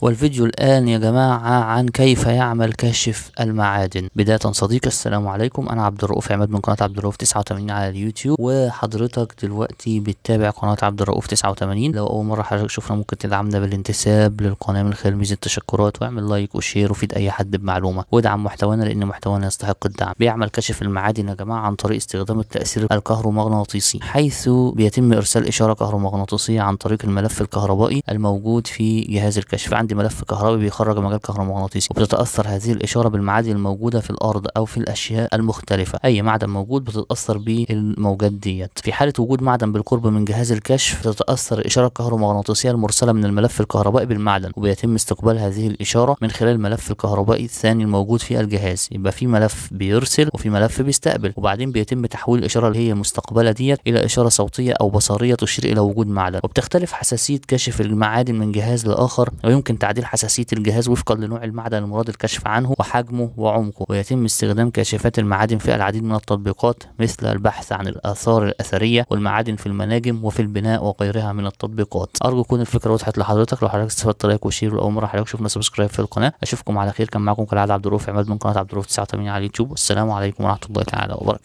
والفيديو الآن يا جماعة عن كيف يعمل كاشف المعادن بداية صديقي السلام عليكم أنا عبد الرؤوف عماد من قناة عبد الرؤوف 89 على اليوتيوب وحضرتك دلوقتي بتتابع قناة عبد الرؤوف 89 لو أول مرة حضرتك شفنا ممكن تدعمنا بالانتساب للقناة من خلال ميزة التشكرات واعمل لايك وشير وفيد أي حد بمعلومة وادعم محتوانا لأن محتوانا يستحق الدعم بيعمل كشف المعادن يا جماعة عن طريق استخدام التأثير الكهرومغناطيسي حيث بيتم إرسال إشارة كهرومغناطيسية عن طريق الملف الكهربائي الموجود في جهاز الكشف عندي ملف كهربي بيخرج مجال كهرومغناطيسي وبتتاثر هذه الاشاره بالمعادن الموجوده في الارض او في الاشياء المختلفه اي معدن موجود بتتاثر بيه الموجات ديت في حاله وجود معدن بالقرب من جهاز الكشف بتتاثر الاشاره الكهرومغناطيسيه المرسله من الملف الكهربائي بالمعدن وبيتم استقبال هذه الاشاره من خلال الملف الكهربائي الثاني الموجود في الجهاز يبقى في ملف بيرسل وفي ملف بيستقبل وبعدين بيتم تحويل الاشاره اللي هي مستقبله ديت الى اشاره صوتيه او بصريه تشير الى وجود معدن وبتختلف حساسيه كشف المعادن من جهاز لاخر ويمكن من تعديل حساسية الجهاز وفقا لنوع المعدن المراد الكشف عنه وحجمه وعمقه ويتم استخدام كاشفات المعادن في العديد من التطبيقات مثل البحث عن الآثار الأثرية والمعادن في المناجم وفي البناء وغيرها من التطبيقات أرجو تكون الفكرة وضحت لحضرتك لو حضرتك استفدت لايك وشير لأول مرة حضرتك شفنا سبسكرايب في القناة أشوفكم على خير كان معاكم كالعادة عبد الرؤوف عماد من قناة عبد الرؤوف 89 على اليوتيوب والسلام عليكم ورحمة الله تعالى وبركاته